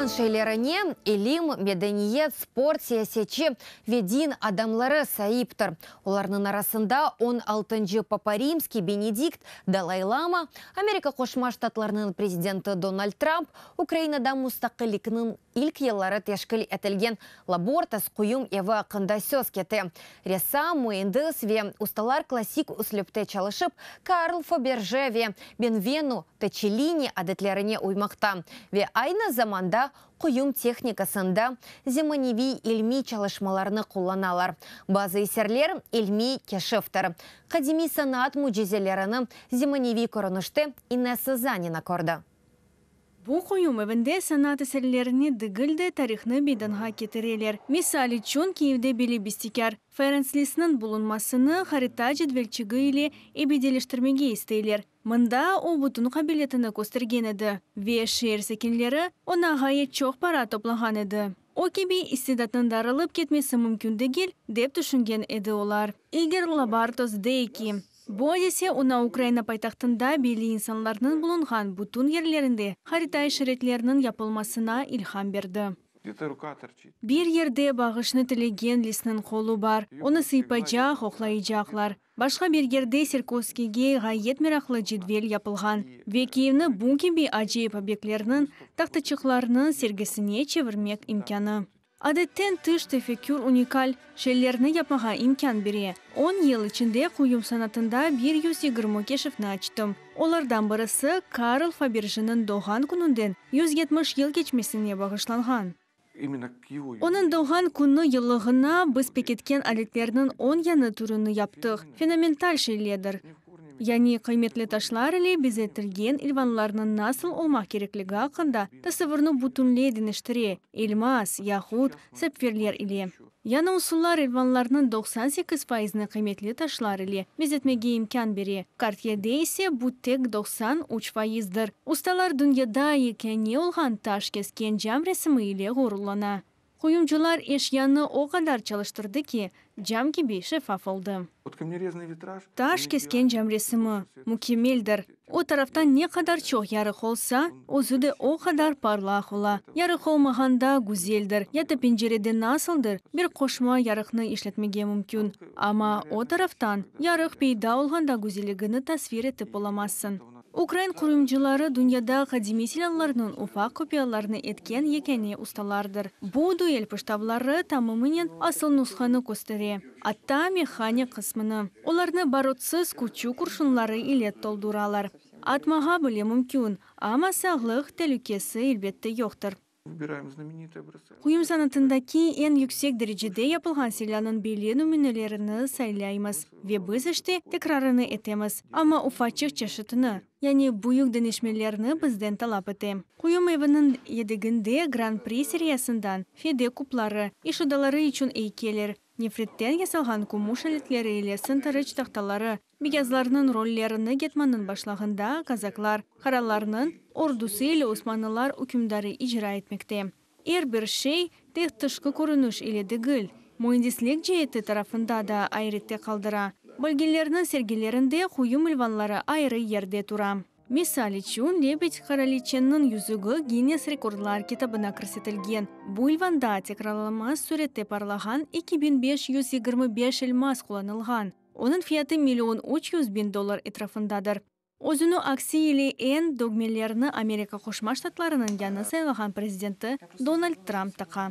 жан шейлеріне элим мәдениет спорт саясетші ведин адамлары саиптер тұр арасында 16-жы папа римский бенедикт далай лама америка қошма штатларының президенті дональд трамп украинада мұстақилікнің илк еллары тешкіл етілген лабортас құйым евы ақында сөз кеті ресам усталар классик үсліпте чалышып карл фаберже бенвену тачелини әдетлеріне уймақта ве айна заманда жолда техникасында земаневи ілми чалышмаларыны қоланалар. Базы есерлер илми кешевтір. Қадеми санат мужезелеріні земаневи көрінішті Инесса Занина көрді. Бұл кою мәбендә санаты әсәрләренә дүгілді тарихны кетірелер. Месалі чон өчен Киевде биле Фәрінс лесінің булынмасыны харита җитвелчеге иле әбеделіштірмеге істейлер. Мында о бұтын қабилетіні көстірген әді. Ве шиер сәкенлері оны ағайы пара топлаған әді. О кебей истедатын дарылып кетмесі мүмкінді кел, деп түшінген әді олар. Игер Лабартос дейкі. Бұл есе уна Украина пайтақтында белі инсанларының бұлынған бұтын ерлерінде қаритай шіретлерінің япылмасына илхам берді. Бір ерде бағышны тілеген лесінің қолу бар. Оны жақ, оқлай жақлар. Башқа бір ерде Серковскийге ғайет мерақлы жидвел япылған. Векиевні бункебе ажиып обеклерінің тақтычықларының сергісіне чевірмек имканы. Әдеттен тыш тефекюр уникаль шелеріні япмаға имкан бере. 10 ел ішінде құйым санатында 120 кешифни ачтым. Олардан бірісі Карл Фабержінің доған күнінден 170 ел кечмесіне бағышланған. Оның доған күні елығына біз пекеткен әлеклерінің 10 яны түріні яптық. Феноменталь шелердір. Яни қайметлі ташлар эле безетілген үлванларының насыл олмақ кереклігі ақында тасаввурну бұтынле дініштіре, элмас яхуд сапфирлер эле Яна усуллар үлванларының 98 пайызны қайметлі ташлар үлі безетмеге имкан бере. Картьеде ісе бұт тек 93 пайыздыр. Усталар дүниеда экени олған таш кескен жам ресми ғорулана. Құйымчылар еш яны оғандар чалыштырды ке, жам кебей шефаф олды. Таш кескен жамресімі, мүкемелдір. О тарафтан не қадар чоқ ярық олса, өзуді о қадар парлақ ола. Ярық мағанда гүзелдір, яты пенжереді насылдыр, бір қошма ярықны ешлетмеге мүмкін. Ама о тарафтан ярық пейда олғанда гүзелігіні тасвер етіп оламасын. Украин құрымжылары дүниеді қадеме уфак ұфа копияларыны әткен екені ұсталардыр. Бұ пыштаблары пұштаблары тамымынен асыл нұсқаны көстіре. Атта механик қысмыны. Оларны баротсыз күтчу күршынлары үлет толдуралар. Атмаға биле мүмкін, ама сағлық тәлікесі үлбетті еқтір. Уюм санатындагы эң yüksek дәрәҗәдә япылган селянын беле нумунелерини сайлаймыз ве без эште текрарыны Ама Амма уфачык чашытыны, яни буюк дәнешмеләрне бізден талап итәм. Құйым эвенин едегендә Гран-при сериясындан фиде куплары, ишудалары үшін эйкелер, нефриттен ясалған кумуш элетләре иле тақталары, мегязларынын роллеrini кетманның башлағында қазақлар, қараларының, ордусы елі ұсманылар үкімдары ижра етмекте. эр бір шей тек тұшқы көрініш эле дегил жееті жиеті тарафында да айретте қалдыра. Бөлгелерінің сергелерінде құйым үлванлары айры ерде тұра. Месалі үшін Лебедь Хараличеннің юзігі Гиннес рекордлар кетабына кірсетілген. Бұл ванда парлаған 2525 үлмас қоланылған. Оның fiyatı миллион 300 bin итрафындадыр. etrafındadır. Өзіні аксийлі ән догмелеріні Америка Қошма Штатларының яны сайлыған президенті Дональд Трамп тақа.